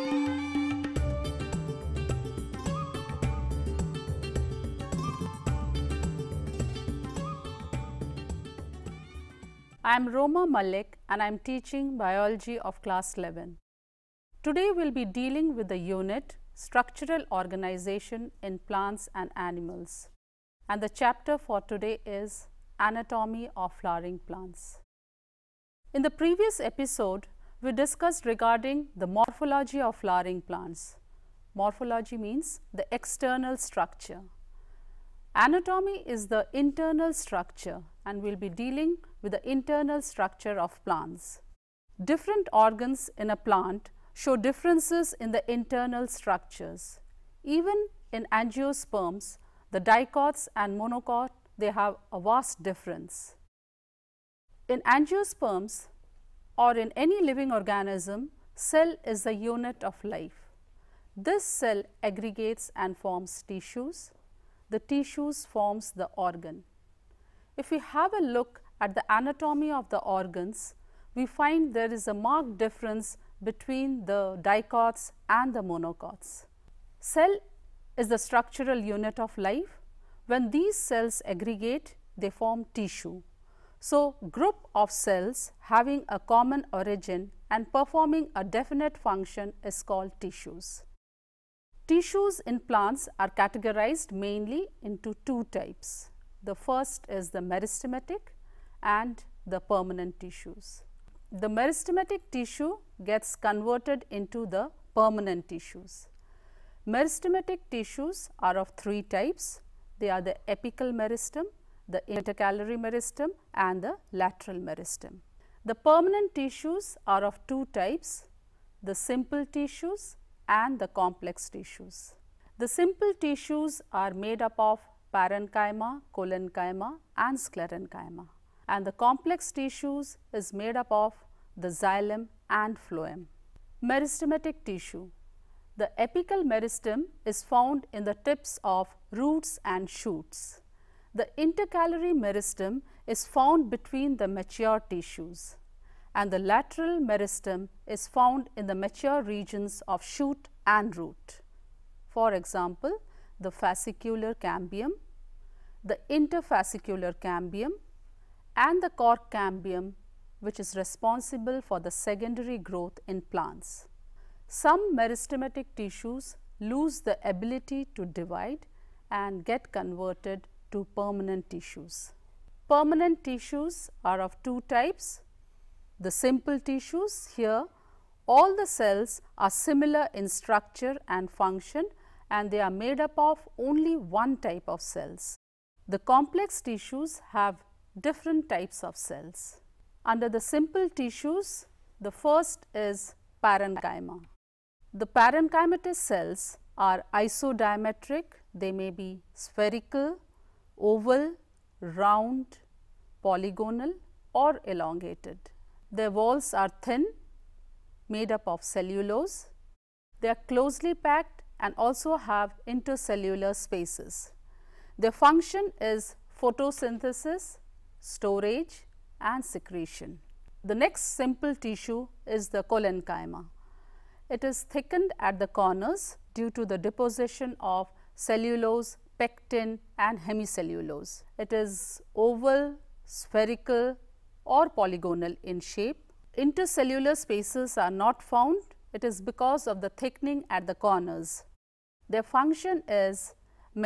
I am Roma Malik and I am teaching biology of class 11. Today we will be dealing with the unit structural organization in plants and animals and the chapter for today is anatomy of flowering plants. In the previous episode we discussed regarding the morphology of flowering plants. Morphology means the external structure. Anatomy is the internal structure and we will be dealing with the internal structure of plants. Different organs in a plant show differences in the internal structures. Even in angiosperms, the dicots and monocot, they have a vast difference. In angiosperms, or in any living organism, cell is a unit of life. This cell aggregates and forms tissues. The tissues forms the organ. If we have a look at the anatomy of the organs, we find there is a marked difference between the dicots and the monocots. Cell is the structural unit of life. When these cells aggregate, they form tissue. So, group of cells having a common origin and performing a definite function is called tissues. Tissues in plants are categorized mainly into two types. The first is the meristematic and the permanent tissues. The meristematic tissue gets converted into the permanent tissues. Meristematic tissues are of three types. They are the apical meristem, the intercalary meristem and the lateral meristem. The permanent tissues are of two types, the simple tissues and the complex tissues. The simple tissues are made up of parenchyma, colonchyma and sclerenchyma and the complex tissues is made up of the xylem and phloem. Meristematic tissue. The apical meristem is found in the tips of roots and shoots. The intercalary meristem is found between the mature tissues and the lateral meristem is found in the mature regions of shoot and root. For example, the fascicular cambium, the interfascicular cambium and the cork cambium which is responsible for the secondary growth in plants. Some meristematic tissues lose the ability to divide and get converted to permanent tissues. Permanent tissues are of two types. The simple tissues here all the cells are similar in structure and function and they are made up of only one type of cells. The complex tissues have different types of cells. Under the simple tissues, the first is parenchyma. The parenchymatous cells are isodiametric, they may be spherical, oval, round, polygonal or elongated. Their walls are thin, made up of cellulose. They are closely packed and also have intercellular spaces. Their function is photosynthesis, storage and secretion. The next simple tissue is the colenchyma. It is thickened at the corners due to the deposition of cellulose pectin and hemicellulose. It is oval, spherical or polygonal in shape. Intercellular spaces are not found. It is because of the thickening at the corners. Their function is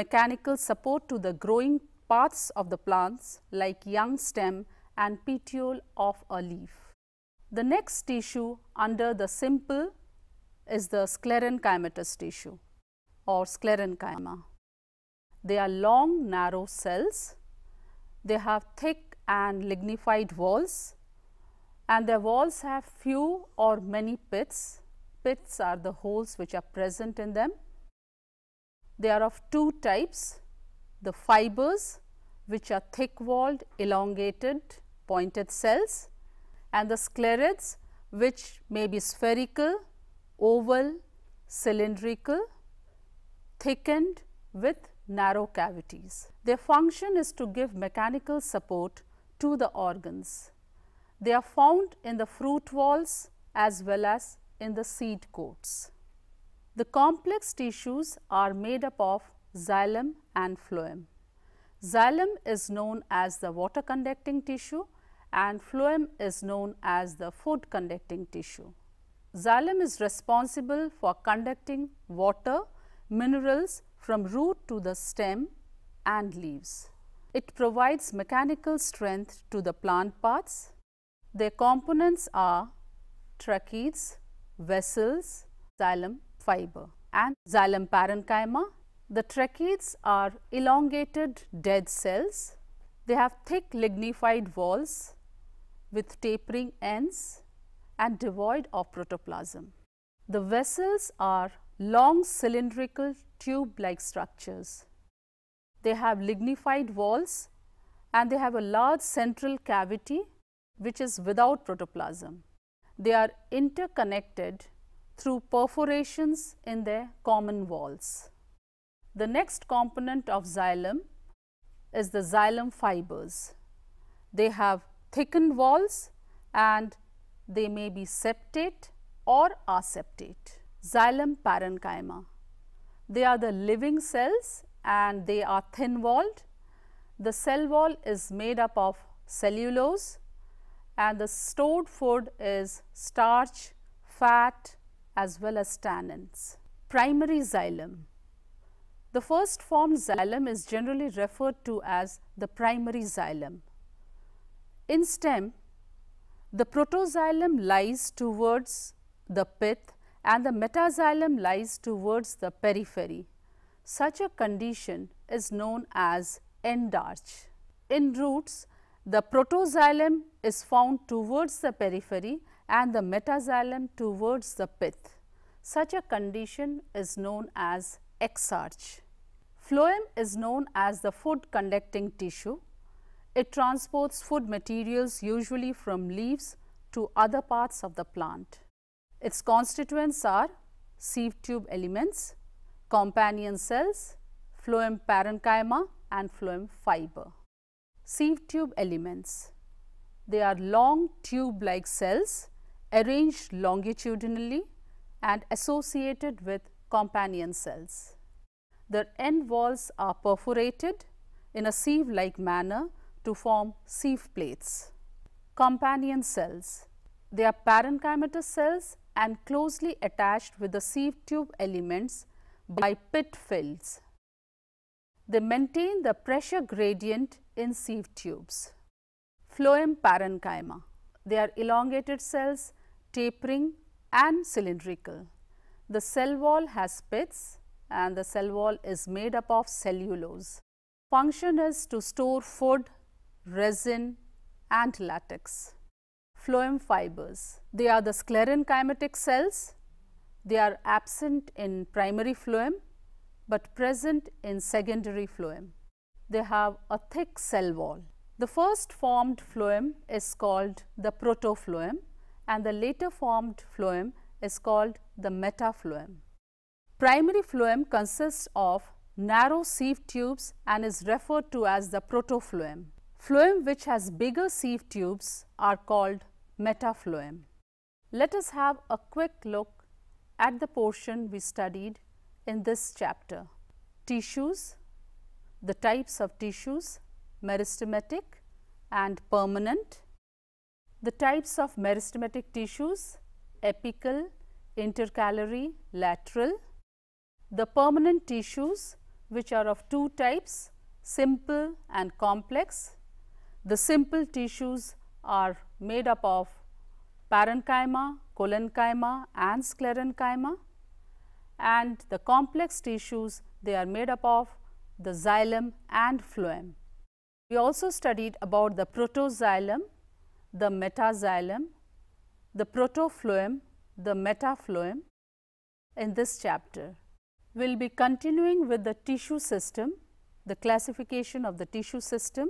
mechanical support to the growing parts of the plants like young stem and petiole of a leaf. The next tissue under the simple is the sclerenchymatous tissue or sclerenchyma. They are long narrow cells. They have thick and lignified walls and their walls have few or many pits. Pits are the holes which are present in them. They are of two types, the fibers which are thick walled, elongated, pointed cells and the sclerids which may be spherical, oval, cylindrical, thickened with narrow cavities. Their function is to give mechanical support to the organs. They are found in the fruit walls as well as in the seed coats. The complex tissues are made up of xylem and phloem. Xylem is known as the water conducting tissue and phloem is known as the food conducting tissue. Xylem is responsible for conducting water, minerals from root to the stem and leaves. It provides mechanical strength to the plant parts. Their components are tracheids, vessels, xylem fiber and xylem parenchyma. The tracheids are elongated dead cells. They have thick lignified walls with tapering ends and devoid of protoplasm. The vessels are long cylindrical tube-like structures. They have lignified walls and they have a large central cavity which is without protoplasm. They are interconnected through perforations in their common walls. The next component of xylem is the xylem fibers. They have thickened walls and they may be septate or aseptate. Xylem parenchyma. They are the living cells and they are thin walled. The cell wall is made up of cellulose and the stored food is starch, fat as well as tannins. Primary xylem. The first formed xylem is generally referred to as the primary xylem. In stem, the protoxylem lies towards the pith and the metaxylem lies towards the periphery. Such a condition is known as endarch. In roots, the protoxylem is found towards the periphery and the metaxylem towards the pith. Such a condition is known as exarch. Phloem is known as the food conducting tissue. It transports food materials usually from leaves to other parts of the plant. Its constituents are sieve tube elements, companion cells, phloem parenchyma and phloem fiber. Sieve tube elements. They are long tube-like cells arranged longitudinally and associated with companion cells. Their end walls are perforated in a sieve-like manner to form sieve plates. Companion cells. They are parenchymatous cells and closely attached with the sieve tube elements by pit fills. They maintain the pressure gradient in sieve tubes. Phloem parenchyma. They are elongated cells, tapering and cylindrical. The cell wall has pits and the cell wall is made up of cellulose. Function is to store food, resin and latex phloem fibers. They are the sclerenchymatic cells. They are absent in primary phloem, but present in secondary phloem. They have a thick cell wall. The first formed phloem is called the protoploem and the later formed phloem is called the metaploem. Primary phloem consists of narrow sieve tubes and is referred to as the protoploem. Phloem which has bigger sieve tubes are called metafloem. Let us have a quick look at the portion we studied in this chapter. Tissues, the types of tissues, meristematic and permanent. The types of meristematic tissues, apical, intercalary, lateral. The permanent tissues which are of two types, simple and complex. The simple tissues are made up of parenchyma, cholenchyma and sclerenchyma and the complex tissues they are made up of the xylem and phloem. We also studied about the protoxylem, the metaxylem, the protofloem, the metafloem in this chapter. We will be continuing with the tissue system, the classification of the tissue system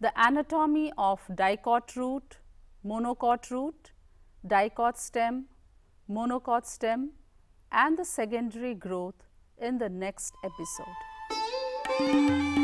the anatomy of dicot root, monocot root, dicot stem, monocot stem and the secondary growth in the next episode.